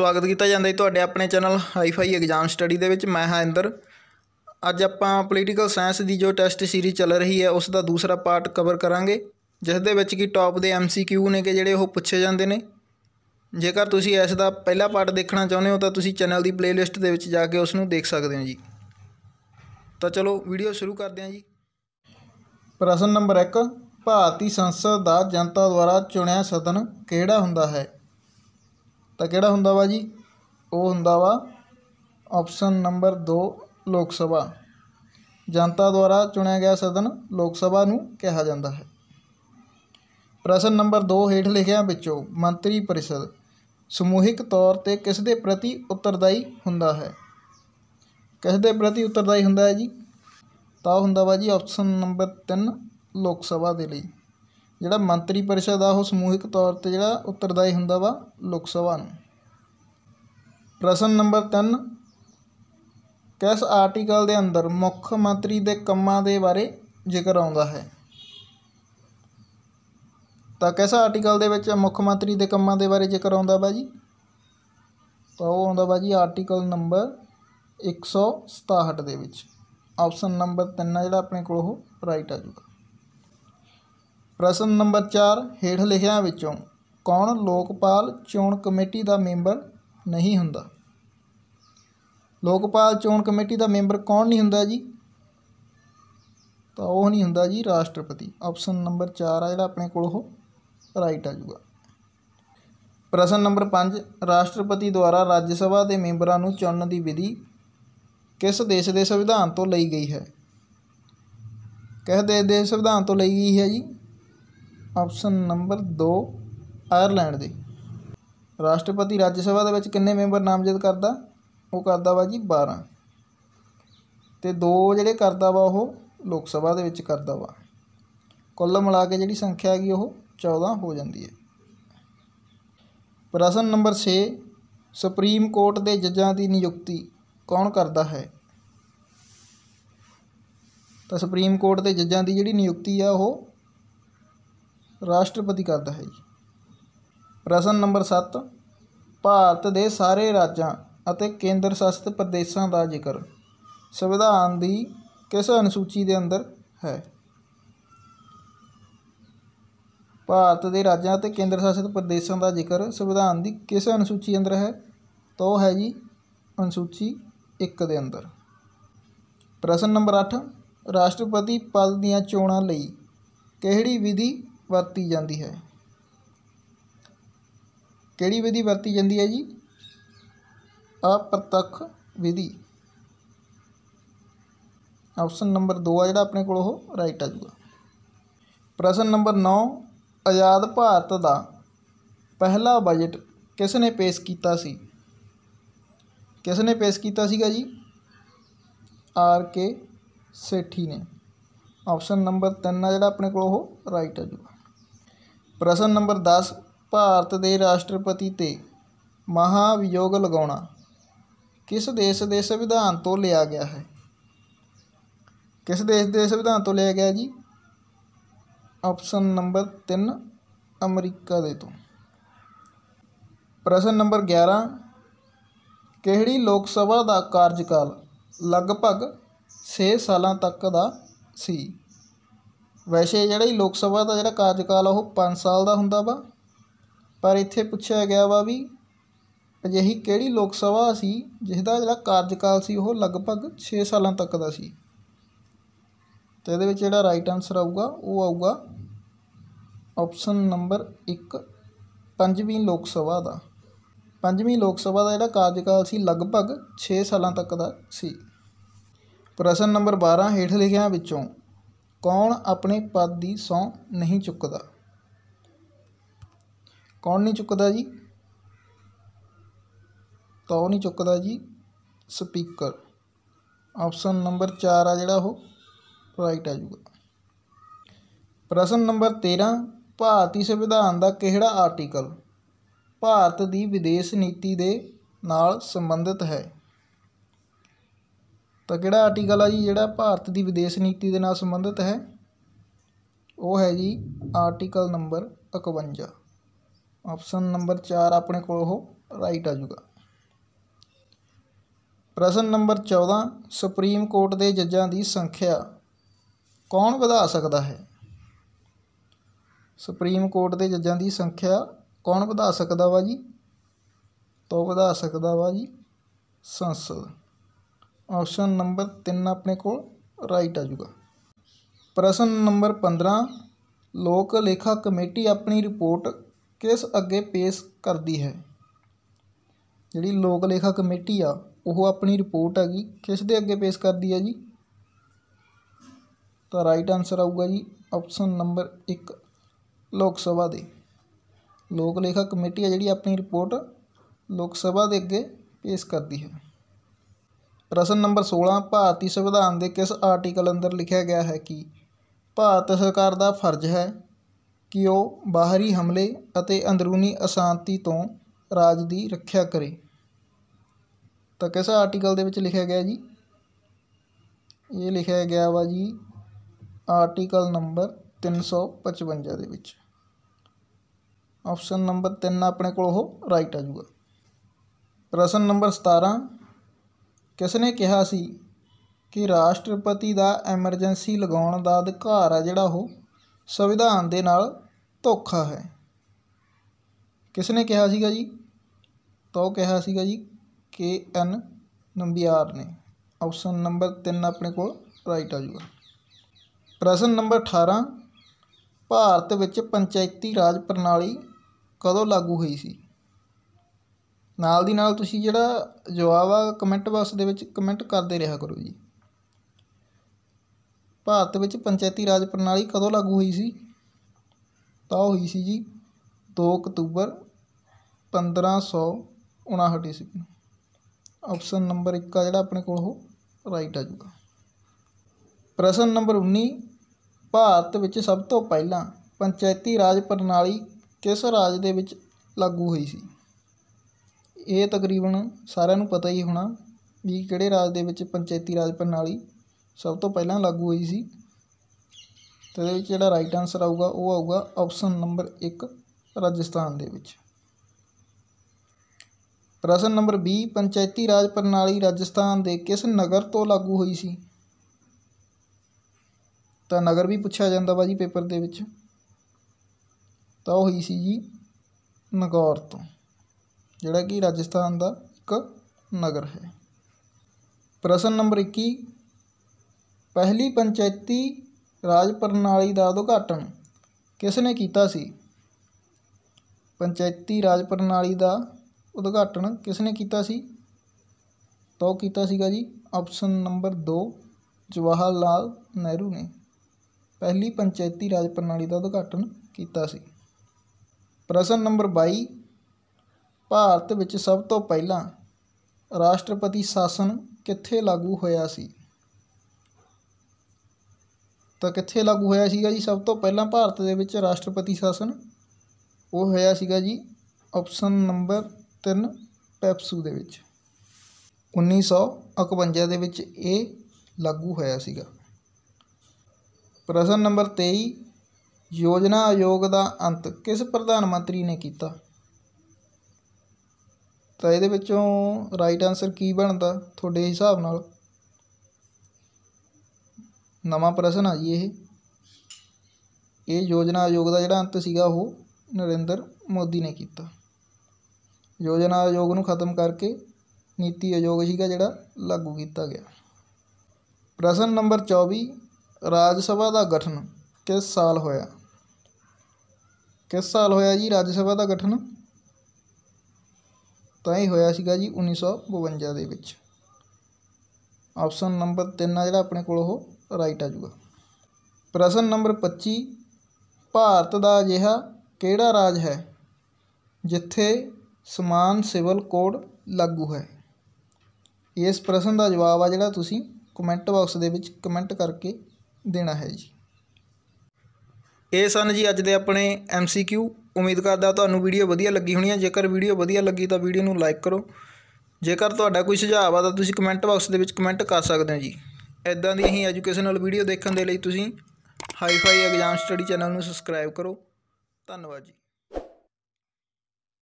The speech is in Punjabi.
ਸਵਾਗਤ ਕੀਤਾ ਜਾਂਦਾ ਹੈ ਤੁਹਾਡੇ ਆਪਣੇ ਚੈਨਲ ਹਾਈਫਾਈ ਐਗਜ਼ਾਮ ਸਟੱਡੀ ਦੇ ਵਿੱਚ ਮੈਂ ਹਾਂ ਇੰਦਰ ਅੱਜ ਆਪਾਂ ਪੋਲੀਟੀਕਲ ਸਾਇੰਸ ਦੀ ਜੋ ਟੈਸਟ ਸੀਰੀਜ਼ ਚੱਲ ਰਹੀ ਹੈ ਉਸ ਦਾ ਦੂਸਰਾ ਪਾਰਟ ਕਵਰ ਕਰਾਂਗੇ ਜਿਸ ਦੇ ਵਿੱਚ ਕੀ ਟੌਪ ਦੇ ਐਮਸੀਕਿਊ ਨੇ ਕਿ ਜਿਹੜੇ ਉਹ ਪੁੱਛੇ ਜਾਂਦੇ ਨੇ ਜੇਕਰ ਤੁਸੀਂ ਇਸ ਦਾ ਪਹਿਲਾ ਪਾਰਟ ਦੇਖਣਾ ਚਾਹੁੰਦੇ ਹੋ ਤਾਂ ਤੁਸੀਂ ਚੈਨਲ ਦੀ ਪਲੇਲਿਸਟ ਦੇ ਵਿੱਚ ਜਾ ਕੇ ਉਸ ਨੂੰ ਦੇਖ ਸਕਦੇ ਹੋ ਜੀ ਤਾਂ ਚਲੋ ਵੀਡੀਓ ਸ਼ੁਰੂ ਕਰਦੇ ਹਾਂ ਜੀ ਪ੍ਰਸ਼ਨ ਨੰਬਰ 1 ਭਾਰਤੀ ਸੰਸਦ ਦਾ ਜਨਤਾ ਦੁਆਰਾ ਚੁਣਿਆ ਸਦਨ ਕਿਹੜਾ ਹੁੰਦਾ ਹੈ ਤਾਂ ਕਿਹੜਾ ਹੁੰਦਾ ਵਾ ਜੀ ਉਹ ਹੁੰਦਾ ਵਾ ਆਪਸ਼ਨ ਨੰਬਰ 2 ਲੋਕ ਸਭਾ ਜਨਤਾ ਦੁਆਰਾ ਚੁਣਿਆ ਗਿਆ ਸਦਨ ਲੋਕ ਸਭਾ ਨੂੰ ਕਿਹਾ ਜਾਂਦਾ ਹੈ ਪ੍ਰਸ਼ਨ ਨੰਬਰ 2 ਹੇਠ ਲਿਖਿਆ ਵਿੱਚੋਂ ਮੰਤਰੀ ਪਰਿਸ਼ਦ ਸਮੂਹਿਕ ਤੌਰ ਤੇ ਕਿਸ ਦੇ ਪ੍ਰਤੀ ਉੱਤਰਦਾਈ ਹੁੰਦਾ ਹੈ ਕਿਸ ਦੇ ਪ੍ਰਤੀ ਉੱਤਰਦਾਈ ਹੁੰਦਾ ਹੈ ਜੀ ਤਾਂ ਹੁੰਦਾ ਵਾ ਜੀ ਆਪਸ਼ਨ ਨੰਬਰ 3 ਲੋਕ ਸਭਾ ਦੇ ਲਈ ਜਿਹੜਾ ਮੰਤਰੀ ਪਰਿਸ਼ਦ ਆ ਉਹ ਸਮੂਹਿਕ ਤੌਰ ਤੇ ਜਿਹੜਾ ਉੱਤਰਦਾਈ ਹੁੰਦਾ ਵਾ ਲੋਕ ਸਭਾ ਨੂੰ ਪ੍ਰਸ਼ਨ ਨੰਬਰ 3 ਕਿਸ ਆਰਟੀਕਲ ਦੇ ਅੰਦਰ ਮੁੱਖ ਮੰਤਰੀ ਦੇ ਕੰਮਾਂ ਦੇ ਬਾਰੇ ਜ਼ਿਕਰ ਆਉਂਦਾ ਹੈ ਤਾਂ ਕਿਸ ਆਰਟੀਕਲ ਦੇ ਵਿੱਚ ਮੁੱਖ ਮੰਤਰੀ ਦੇ ਕੰਮਾਂ ਦੇ ਬਾਰੇ ਜ਼ਿਕਰ ਆਉਂਦਾ ਬਾਜੀ ਜੀ ਤਾਂ ਉਹ ਆਉਂਦਾ ਬਾਜੀ ਜੀ ਆਰਟੀਕਲ ਨੰਬਰ 167 ਦੇ ਵਿੱਚ ਆਪਸ਼ਨ ਨੰਬਰ 3 ਜਿਹੜਾ ਆਪਣੇ ਕੋਲ ਉਹ ਰਾਈਟ ਆ ਜੂਗਾ ਪ੍ਰਸ਼ਨ ਨੰਬਰ 4 ਹੇਠ ਲਿਖਿਆਂ ਵਿੱਚੋਂ ਕੌਣ ਲੋਕਪਾਲ ਚੋਣ ਕਮੇਟੀ ਦਾ ਮੈਂਬਰ ਨਹੀਂ ਹੁੰਦਾ ਲੋਕਪਾਲ ਚੋਣ ਕਮੇਟੀ ਦਾ ਮੈਂਬਰ ਕੌਣ ਨਹੀਂ ਹੁੰਦਾ ਜੀ ਤਾਂ ਉਹ ਨਹੀਂ ਹੁੰਦਾ ਜੀ ਰਾਸ਼ਟਰਪਤੀ ਆਪਸ਼ਨ ਨੰਬਰ 4 ਆ ਜਿਹੜਾ ਆਪਣੇ ਕੋਲ ਉਹ ਰਾਈਟ ਆ ਜੂਗਾ ਪ੍ਰਸ਼ਨ ਨੰਬਰ 5 ਰਾਸ਼ਟਰਪਤੀ ਦੁਆਰਾ ਰਾਜ ਸਭਾ ਦੇ ਮੈਂਬਰਾਂ ਨੂੰ ਚੁਣਨ ਦੀ ਵਿਧੀ ਕਿਸ ਦੇਸ਼ ਦੇ ਸੰਵਿਧਾਨ ਤੋਂ ਲਈ ਗਈ ਹੈ ਕਿਸ ਦੇਸ਼ ਦੇ ਸੰਵਿਧਾਨ ਤੋਂ ਲਈ ਗਈ ਹੈ ਜੀ ਆਪਸ਼ਨ ਨੰਬਰ 2 ਆਇਰਲੈਂਡ ਦੀ ਰਾਸ਼ਟਰਪਤੀ ਰਾਜ ਸਭਾ ਦੇ ਵਿੱਚ ਕਿੰਨੇ ਮੈਂਬਰ ਨਾਮਜ਼ਦ ਕਰਦਾ ਉਹ ਕਰਦਾ ਵਾ ਜੀ 12 ਤੇ ਦੋ ਜਿਹੜੇ ਕਰਦਾ ਵਾ ਉਹ ਲੋਕ ਸਭਾ ਦੇ ਵਿੱਚ ਕਰਦਾ ਵਾ ਕੁੱਲ ਮਿਲਾ ਕੇ ਜਿਹੜੀ ਸੰਖਿਆ ਹੈਗੀ ਉਹ 14 ਹੋ ਜਾਂਦੀ ਹੈ ਪ੍ਰਸ਼ਨ ਨੰਬਰ 6 ਸੁਪਰੀਮ ਕੋਰਟ ਦੇ ਜੱਜਾਂ ਦੀ ਨਿਯੁਕਤੀ ਕੌਣ ਕਰਦਾ ਹੈ ਤਾਂ ਸੁਪਰੀਮ ਕੋਰਟ ਦੇ ਜੱਜਾਂ ਦੀ ਜਿਹੜੀ ਨਿਯੁਕਤੀ ਆ ਉਹ ਰਾਸ਼ਟਰਪਤੀ ਕਰਦਾ ਹੈ ਜੀ ਪ੍ਰਸ਼ਨ ਨੰਬਰ 7 ਭਾਰਤ ਦੇ ਸਾਰੇ ਰਾਜਾਂ ਅਤੇ ਕੇਂਦਰ ਸ਼ਾਸਿਤ ਪ੍ਰਦੇਸ਼ਾਂ ਦਾ ਜ਼ਿਕਰ ਸੰਵਿਧਾਨ ਦੀ ਕਿਸ ਅਨੁਸੂਚੀ ਦੇ ਅੰਦਰ ਹੈ ਭਾਰਤ ਦੇ ਰਾਜਾਂ ਅਤੇ ਕੇਂਦਰ ਸ਼ਾਸਿਤ ਪ੍ਰਦੇਸ਼ਾਂ ਦਾ ਜ਼ਿਕਰ ਸੰਵਿਧਾਨ ਦੀ ਕਿਸ ਅਨੁਸੂਚੀ ਅੰਦਰ ਹੈ ਤਾਂ ਉਹ ਹੈ ਜੀ ਅਨੁਸੂਚੀ 1 ਦੇ ਅੰਦਰ ਪ੍ਰਸ਼ਨ ਨੰਬਰ 8 ਰਾਸ਼ਟਰਪਤੀ ਪਦ ਦੀਆਂ ਚੋਣਾਂ ਲਈ ਕਿਹੜੀ ਵਿਧੀ ਵਰਤੀ ਜਾਂਦੀ ਹੈ ਕਿਹੜੀ ਵਿਧੀ ਵਰਤੀ ਜਾਂਦੀ ਹੈ ਜੀ ਅਪ੍ਰਤੱਖ ਵਿਧੀ ਆਪਸ਼ਨ ਨੰਬਰ 2 ਆ ਜਿਹੜਾ ਆਪਣੇ ਕੋਲ ਉਹ ਰਾਈਟ ਆ ਜੂਗਾ ਪ੍ਰਸ਼ਨ ਨੰਬਰ 9 ਆਜ਼ਾਦ ਭਾਰਤ ਦਾ ਪਹਿਲਾ ਬਜਟ ਕਿਸ ਨੇ ਪੇਸ਼ ਕੀਤਾ ਸੀ ਕਿਸ ਨੇ ਪੇਸ਼ ਕੀਤਾ ਸੀਗਾ ਜੀ ਆਰ ਕੇ ਸੇਠੀ ਨੇ ਆਪਸ਼ਨ ਨੰਬਰ 3 ਆ ਜਿਹੜਾ ਆਪਣੇ ਕੋਲ ਉਹ ਰਾਈਟ ਆ ਜੂਗਾ ਪ੍ਰਸ਼ਨ ਨੰਬਰ 10 ਭਾਰਤ ਦੇ ਰਾਸ਼ਟਰਪਤੀ ਤੇ ਮਹਾਵਿਯੋਗ ਲਗਾਉਣਾ ਕਿਸ ਦੇਸ਼ ਦੇ ਸੰਵਿਧਾਨ ਤੋਂ ਲਿਆ ਗਿਆ ਹੈ ਕਿਸ ਦੇਸ਼ ਦੇ ਸੰਵਿਧਾਨ ਤੋਂ ਲਿਆ ਗਿਆ ਜੀ ਆਪਸ਼ਨ ਨੰਬਰ 3 ਅਮਰੀਕਾ ਦੇ ਤੋਂ ਪ੍ਰਸ਼ਨ ਨੰਬਰ 11 ਕਿਹੜੀ ਲੋਕ ਸਭਾ ਦਾ ਕਾਰਜਕਾਲ ਲਗਭਗ 6 ਸਾਲਾਂ ਤੱਕ ਦਾ ਸੀ ਵੈਸੇ ਜਿਹੜਾ ਲੋਕ ਸਭਾ ਦਾ ਜਿਹੜਾ ਕਾਰਜਕਾਲ ਉਹ 5 ਸਾਲ ਦਾ ਹੁੰਦਾ ਵਾ ਪਰ ਇੱਥੇ ਪੁੱਛਿਆ ਗਿਆ ਵਾ ਵੀ ਅਜਿਹੀ ਕਿਹੜੀ ਲੋਕ ਸਭਾ ਸੀ ਜਿਸ ਦਾ ਜਿਹੜਾ ਕਾਰਜਕਾਲ ਸੀ ਉਹ ਲਗਭਗ 6 ਸਾਲਾਂ ਤੱਕ ਦਾ ਸੀ ਤੇ ਇਹਦੇ ਵਿੱਚ ਜਿਹੜਾ ਰਾਈਟ ਆਨਸਰ ਆਊਗਾ ਉਹ ਆਊਗਾ ਆਪਸ਼ਨ ਨੰਬਰ 1 ਪੰਜਵੀਂ ਲੋਕ ਸਭਾ ਦਾ ਪੰਜਵੀਂ ਲੋਕ ਸਭਾ ਦਾ ਜਿਹੜਾ ਕਾਰਜਕਾਲ ਸੀ ਲਗਭਗ 6 ਸਾਲਾਂ ਤੱਕ ਦਾ ਸੀ ਪ੍ਰਸ਼ਨ ਨੰਬਰ 12 ਹੇਠ ਲਿਖਿਆਂ ਵਿੱਚੋਂ ਕੌਣ ਆਪਣੇ ਪਦ ਦੀ ਸੌ ਨਹੀਂ ਚੁੱਕਦਾ ਕੌਣ ਨਹੀਂ ਚੁੱਕਦਾ ਜੀ ਤਾਂ ਨਹੀਂ ਚੁੱਕਦਾ ਜੀ ਸਪੀਕਰ ਆਪਸ਼ਨ ਨੰਬਰ 4 ਆ ਜਿਹੜਾ ਉਹ ਰਾਈਟ ਆ ਜੂਗਾ ਪ੍ਰਸ਼ਨ ਨੰਬਰ 13 ਭਾਰਤੀ ਸੰਵਿਧਾਨ ਦਾ ਕਿਹੜਾ ਆਰਟੀਕਲ ਭਾਰਤ ਦੀ ਵਿਦੇਸ਼ ਨੀਤੀ ਦੇ ਨਾਲ ਸੰਬੰਧਿਤ ਹੈ ਤਾਂ ਕਿਹੜਾ ਆਰਟੀਕਲ ਆ ਜੀ ਜਿਹੜਾ ਭਾਰਤ ਦੀ ਵਿਦੇਸ਼ ਨੀਤੀ ਦੇ ਨਾਲ ਸੰਬੰਧਿਤ ਹੈ ਉਹ ਹੈ ਜੀ ਆਰਟੀਕਲ ਨੰਬਰ 51 ਆਪਸ਼ਨ ਨੰਬਰ 4 ਆਪਣੇ ਕੋਲ ਉਹ ਰਾਈਟ ਆ ਜੂਗਾ ਪ੍ਰਸ਼ਨ ਨੰਬਰ 14 ਸੁਪਰੀਮ ਕੋਰਟ ਦੇ ਜੱਜਾਂ ਦੀ ਸੰਖਿਆ ਕੌਣ ਵਧਾ ਸਕਦਾ ਹੈ ਸੁਪਰੀਮ ਕੋਰਟ ਦੇ ਜੱਜਾਂ ਦੀ ਸੰਖਿਆ ਕੌਣ ਵਧਾ ਸਕਦਾ ਵਾ ਜੀ ਤੋਂ ਵਧਾ ਸਕਦਾ ਵਾ ਜੀ ਸੰਸਦ ਆਪਸ਼ਨ ਨੰਬਰ 3 ਆਪਣੇ ਕੋਲ ਰਾਈਟ ਆ ਜਾਊਗਾ ਪ੍ਰਸ਼ਨ ਨੰਬਰ 15 ਲੋਕ ਲੇਖਾ ਕਮੇਟੀ ਆਪਣੀ ਰਿਪੋਰਟ ਕਿਸ ਅੱਗੇ ਪੇਸ਼ ਕਰਦੀ ਹੈ ਜਿਹੜੀ ਲੋਕ ਲੇਖਾ ਕਮੇਟੀ ਆ ਉਹ ਆਪਣੀ ਰਿਪੋਰਟ ਹੈਗੀ ਕਿਸ ਦੇ ਅੱਗੇ ਪੇਸ਼ ਕਰਦੀ ਹੈ ਜੀ ਤਾਂ ਰਾਈਟ ਆਨਸਰ ਆਊਗਾ ਜੀ ਆਪਸ਼ਨ ਨੰਬਰ 1 ਲੋਕ ਸਭਾ ਦੇ ਲੋਕ ਲੇਖਾ ਕਮੇਟੀ ਆ ਜਿਹੜੀ ਆਪਣੀ ਰਿਪੋਰਟ ਲੋਕ ਸਭਾ ਦੇ ਅੱਗੇ ਪੇਸ਼ ਕਰਦੀ ਹੈ ਪ੍ਰਸ਼ਨ ਨੰਬਰ 16 ਭਾਰਤੀ ਸੰਵਿਧਾਨ ਦੇ ਕਿਸ ਆਰਟੀਕਲ ਅੰਦਰ ਲਿਖਿਆ ਗਿਆ ਹੈ ਕਿ ਭਾਰਤ ਸਰਕਾਰ ਦਾ ਫਰਜ਼ ਹੈ ਕਿ ਉਹ ਬਾਹਰੀ ਹਮਲੇ ਅਤੇ ਅੰਦਰੂਨੀ ਅਸ਼ਾਂਤੀ ਤੋਂ ਰਾਜ ਦੀ ਰੱਖਿਆ ਕਰੇ ਤਾਂ ਕਿਸ ਆਰਟੀਕਲ ਦੇ ਵਿੱਚ ਲਿਖਿਆ ਗਿਆ ਜੀ ਇਹ ਲਿਖਿਆ ਗਿਆ ਵਾ ਜੀ ਆਰਟੀਕਲ ਨੰਬਰ 355 ਦੇ ਵਿੱਚ ਆਪਸ਼ਨ ਨੰਬਰ 3 ਆਪਣੇ ਕੋਲ ਉਹ ਰਾਈਟ ਆ ਜਾਊਗਾ ਪ੍ਰਸ਼ਨ ਨੰਬਰ 17 ਕਿਸ ਨੇ ਕਿਹਾ ਸੀ ਕਿ ਰਾਸ਼ਟਰਪਤੀ ਦਾ ਐਮਰਜੈਂਸੀ ਲਗਾਉਣ ਦਾ ਅਧਿਕਾਰ ਆ ਜਿਹੜਾ ਉਹ ਸੰਵਿਧਾਨ ਦੇ ਨਾਲ ਧੋਖਾ ਹੈ ਕਿਸ ਨੇ ਕਿਹਾ ਸੀਗਾ ਜੀ ਤਾਂ ਉਹ ਕਿਹਾ ਸੀਗਾ ਜੀ ਕੇ ਐਨ ਨੰਬਿਆਰ ਨੇ ਆਪਸ਼ਨ ਨੰਬਰ 3 ਆਪਣੇ ਕੋਲ ਰਾਈਟ ਆ ਜੂਗਾ ਪ੍ਰਸ਼ਨ ਨੰਬਰ 18 ਭਾਰਤ ਵਿੱਚ ਪੰਚਾਇਤੀ ਰਾਜ ਪ੍ਰਣਾਲੀ ਕਦੋਂ ਲਾਗੂ ਹੋਈ ਸੀ ਨਾਲ ਦੀ ਨਾਲ ਤੁਸੀਂ ਜਿਹੜਾ ਜਵਾਬ ਆ ਕਮੈਂਟ ਬਾਕਸ ਦੇ ਵਿੱਚ ਕਮੈਂਟ ਕਰਦੇ ਰਿਹਾ ਕਰੋ ਜੀ ਭਾਰਤ ਵਿੱਚ ਪੰਚਾਇਤੀ ਰਾਜ ਪ੍ਰਣਾਲੀ ਕਦੋਂ ਲਾਗੂ ਹੋਈ ਸੀ ਤਾਂ ਉਹ ਹੋਈ ਸੀ ਜੀ 2 ਅਕਤੂਬਰ 1559 ਈਸਵੀ ਆਪਸ਼ਨ ਨੰਬਰ 1 ਆ ਜਿਹੜਾ ਆਪਣੇ ਕੋਲ ਉਹ ਰਾਈਟ ਆ ਜੂਗਾ ਪ੍ਰਸ਼ਨ ਨੰਬਰ 19 ਭਾਰਤ ਵਿੱਚ ਸਭ ਤੋਂ ਪਹਿਲਾਂ ਪੰਚਾਇਤੀ ਰਾਜ ਪ੍ਰਣਾਲੀ ਕਿਸ ਰਾਜ ਦੇ ਵਿੱਚ ਲਾਗੂ ਹੋਈ ਸੀ ਇਹ ਤਕਰੀਬਨ ਸਾਰਿਆਂ ਨੂੰ ਪਤਾ ਹੀ ਹੋਣਾ ਵੀ ਕਿਹੜੇ ਰਾਜ ਦੇ ਵਿੱਚ ਪੰਚਾਇਤੀ ਰਾਜ ਪ੍ਰਣਾਲੀ ਸਭ ਤੋਂ ਪਹਿਲਾਂ ਲਾਗੂ ਹੋਈ ਸੀ ਤੇ ਇਹਦੇ ਵਿੱਚ ਜਿਹੜਾ ਰਾਈਟ ਆਨਸਰ ਆਊਗਾ ਉਹ ਆਊਗਾ ਆਪਸ਼ਨ ਨੰਬਰ 1 ਰਾਜਸਥਾਨ ਦੇ ਵਿੱਚ ਪ੍ਰਸ਼ਨ ਨੰਬਰ 20 ਪੰਚਾਇਤੀ ਰਾਜ ਪ੍ਰਣਾਲੀ ਰਾਜਸਥਾਨ ਦੇ ਕਿਸ ਨਗਰ ਤੋਂ ਲਾਗੂ ਹੋਈ ਸੀ ਤਾਂ ਨਗਰ ਵੀ ਪੁੱਛਿਆ ਜਾਂਦਾ ਵਾ ਜੀ ਪੇਪਰ ਦੇ ਵਿੱਚ ਤਾਂ ਉਹ ਹੋਈ ਸੀ ਜੀ ਨਗੌਰ ਤੋਂ ਜਿਹੜਾ ਕਿ ਰਾਜਸਥਾਨ ਦਾ ਇੱਕ ਨਗਰ ਹੈ ਪ੍ਰਸ਼ਨ ਨੰਬਰ 21 ਪਹਿਲੀ ਪੰਚਾਇਤੀ ਰਾਜ ਪ੍ਰਣਾਲੀ ਦਾ ਉਦਘਾਟਨ ਕਿਸ ਨੇ ਕੀਤਾ ਸੀ ਪੰਚਾਇਤੀ ਰਾਜ ਪ੍ਰਣਾਲੀ ਦਾ ਉਦਘਾਟਨ ਕਿਸ ਨੇ ਕੀਤਾ ਸੀ ਤੋ ਕੀਤਾ ਸੀਗਾ ਜੀ ਆਪਸ਼ਨ ਨੰਬਰ 2 ਜਵਾਹਰ ਲਾਲ ਨਹਿਰੂ ਨੇ ਪਹਿਲੀ ਪੰਚਾਇਤੀ ਰਾਜ ਪ੍ਰਣਾਲੀ ਦਾ ਉਦਘਾਟਨ ਕੀਤਾ ਸੀ ਪ੍ਰਸ਼ਨ ਨੰਬਰ 22 ਭਾਰਤ ਵਿੱਚ ਸਭ ਤੋਂ ਪਹਿਲਾਂ ਰਾਸ਼ਟਰਪਤੀ ਸ਼ਾਸਨ ਕਿੱਥੇ ਲਾਗੂ ਹੋਇਆ ਸੀ ਤਾਂ ਕਿੱਥੇ ਲਾਗੂ ਹੋਇਆ ਸੀਗਾ ਜੀ ਸਭ ਤੋਂ ਪਹਿਲਾਂ ਭਾਰਤ ਦੇ ਵਿੱਚ ਰਾਸ਼ਟਰਪਤੀ ਸ਼ਾਸਨ ਉਹ ਹੋਇਆ ਸੀਗਾ ਜੀ ਆਪਸ਼ਨ ਨੰਬਰ 3 ਪੈਪਸੂ ਦੇ ਵਿੱਚ 1951 ਦੇ ਵਿੱਚ ਇਹ ਲਾਗੂ ਹੋਇਆ ਸੀਗਾ ਪ੍ਰਸ਼ਨ ਨੰਬਰ 23 ਯੋਜਨਾ ਆਯੋਗ ਦਾ ਅੰਤ ਕਿਸ ਪ੍ਰਧਾਨ ਮੰਤਰੀ ਨੇ ਕੀਤਾ ਤਾਂ ਇਹਦੇ ਵਿੱਚੋਂ ਰਾਈਟ ਆਨਸਰ ਕੀ ਬਣਦਾ ਤੁਹਾਡੇ ਹਿਸਾਬ ਨਾਲ ਨਵਾਂ ਪ੍ਰਸ਼ਨ ਆ ਜੀ ਇਹ ਇਹ ਯੋਜਨਾ ਆਯੋਗ ਦਾ ਜਿਹੜਾ ਅੰਤ ਸੀਗਾ ਉਹ ਨਰਿੰਦਰ ਮੋਦੀ ਨੇ ਕੀਤਾ ਯੋਜਨਾ ਆਯੋਗ ਨੂੰ ਖਤਮ ਕਰਕੇ ਨੀਤੀ ਆਯੋਗ ਸੀਗਾ ਜਿਹੜਾ ਲਾਗੂ ਕੀਤਾ ਗਿਆ ਪ੍ਰਸ਼ਨ ਨੰਬਰ 24 ਰਾਜ ਸਭਾ ਦਾ ਗਠਨ ਕਿਸ ਸਾਲ ਹੋਇਆ ਕਿਸ ਸਾਲ ਹੋਇਆ ਜੀ ਰਾਜ ਸਭਾ ਦਾ ਗਠਨ ਤਾਂ ਇਹ ਹੋਇਆ ਸੀਗਾ ਜੀ 1952 ਦੇ ਵਿੱਚ ਆਪਸ਼ਨ ਨੰਬਰ 3 ਆ ਜਿਹੜਾ ਆਪਣੇ ਕੋਲ ਉਹ ਰਾਈਟ ਆ ਜੂਗਾ ਪ੍ਰਸ਼ਨ ਨੰਬਰ 25 ਭਾਰਤ ਦਾ ਅਜਿਹਾ ਕਿਹੜਾ ਰਾਜ ਹੈ ਜਿੱਥੇ ਸਮਾਨ ਸਿਵਲ ਕੋਡ ਲਾਗੂ ਹੈ ਇਸ ਪ੍ਰਸ਼ਨ ਦਾ ਜਵਾਬ ਆ ਜਿਹੜਾ ਤੁਸੀਂ ਕਮੈਂਟ ਬਾਕਸ ਦੇ ਵਿੱਚ ਕਮੈਂਟ ਕਰਕੇ ਦੇਣਾ ਹੈ ਜੀ ਇਹ ਸਨ ਜੀ ਅੱਜ ਦੇ ਆਪਣੇ ਐਮਸੀਕਿਊ ਉਮੀਦ ਕਰਦਾ ਤੁਹਾਨੂੰ ਵੀਡੀਓ ਵਧੀਆ ਲੱਗੀ ਹੋਣੀ ਹੈ ਜੇਕਰ ਵੀਡੀਓ ਵਧੀਆ ਲੱਗੀ ਤਾਂ ਵੀਡੀਓ ਨੂੰ ਲਾਈਕ ਕਰੋ ਜੇਕਰ ਤੁਹਾਡਾ ਕੋਈ ਸੁਝਾਅ ਆ ਤਾਂ ਤੁਸੀਂ ਕਮੈਂਟ ਬਾਕਸ ਦੇ ਵਿੱਚ ਕਮੈਂਟ ਕਰ ਸਕਦੇ ਹੋ ਜੀ ਇਦਾਂ ਦੀ ਹੀ ਐਜੂਕੇਸ਼ਨਲ ਵੀਡੀਓ ਦੇਖਣ ਦੇ ਲਈ ਤੁਸੀਂ ਹਾਈਫਾਈ ਐਗਜ਼ਾਮ ਸਟੱਡੀ ਚੈਨਲ ਨੂੰ ਸਬਸਕ੍ਰਾਈਬ ਕਰੋ ਧੰਨਵਾਦ ਜੀ